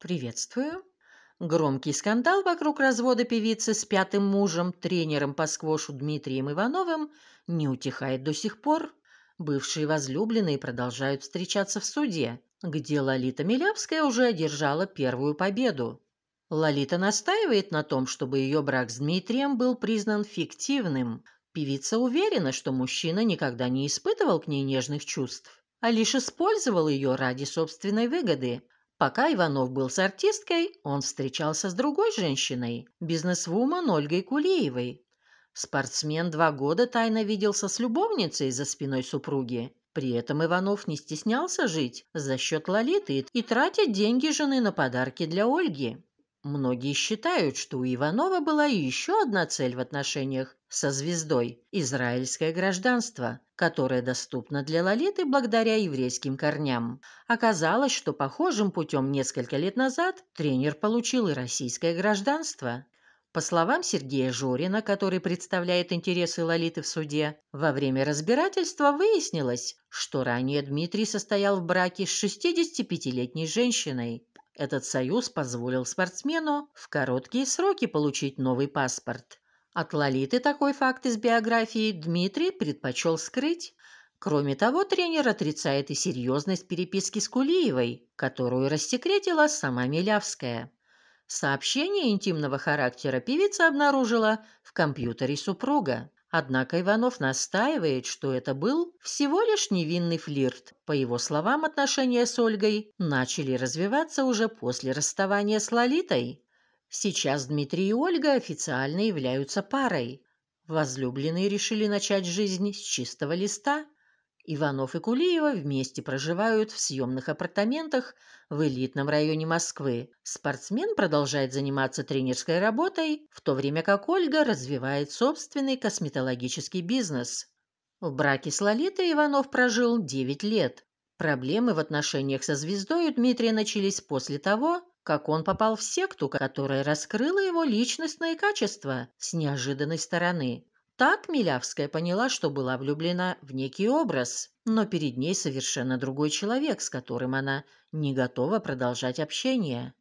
«Приветствую». Громкий скандал вокруг развода певицы с пятым мужем, тренером по сквошу Дмитрием Ивановым, не утихает до сих пор. Бывшие возлюбленные продолжают встречаться в суде, где Лолита Милявская уже одержала первую победу. Лолита настаивает на том, чтобы ее брак с Дмитрием был признан фиктивным. Певица уверена, что мужчина никогда не испытывал к ней нежных чувств, а лишь использовал ее ради собственной выгоды – Пока Иванов был с артисткой, он встречался с другой женщиной, бизнесвумен Ольгой Кулиевой. Спортсмен два года тайно виделся с любовницей за спиной супруги. При этом Иванов не стеснялся жить за счет Лолиты и тратить деньги жены на подарки для Ольги. Многие считают, что у Иванова была еще одна цель в отношениях со звездой – израильское гражданство, которое доступно для Лолиты благодаря еврейским корням. Оказалось, что похожим путем несколько лет назад тренер получил и российское гражданство. По словам Сергея Жорина, который представляет интересы Лолиты в суде, во время разбирательства выяснилось, что ранее Дмитрий состоял в браке с 65-летней женщиной. Этот союз позволил спортсмену в короткие сроки получить новый паспорт. От Лолиты такой факт из биографии Дмитрий предпочел скрыть. Кроме того, тренер отрицает и серьезность переписки с Кулиевой, которую рассекретила сама Милявская. Сообщение интимного характера певица обнаружила в компьютере супруга. Однако Иванов настаивает, что это был всего лишь невинный флирт. По его словам, отношения с Ольгой начали развиваться уже после расставания с Лолитой. Сейчас Дмитрий и Ольга официально являются парой. Возлюбленные решили начать жизнь с чистого листа. Иванов и Кулиева вместе проживают в съемных апартаментах в элитном районе Москвы. Спортсмен продолжает заниматься тренерской работой, в то время как Ольга развивает собственный косметологический бизнес. В браке с Лолитой Иванов прожил 9 лет. Проблемы в отношениях со звездой у Дмитрия начались после того, как он попал в секту, которая раскрыла его личностные качества с неожиданной стороны. Так Милявская поняла, что была влюблена в некий образ, но перед ней совершенно другой человек, с которым она не готова продолжать общение.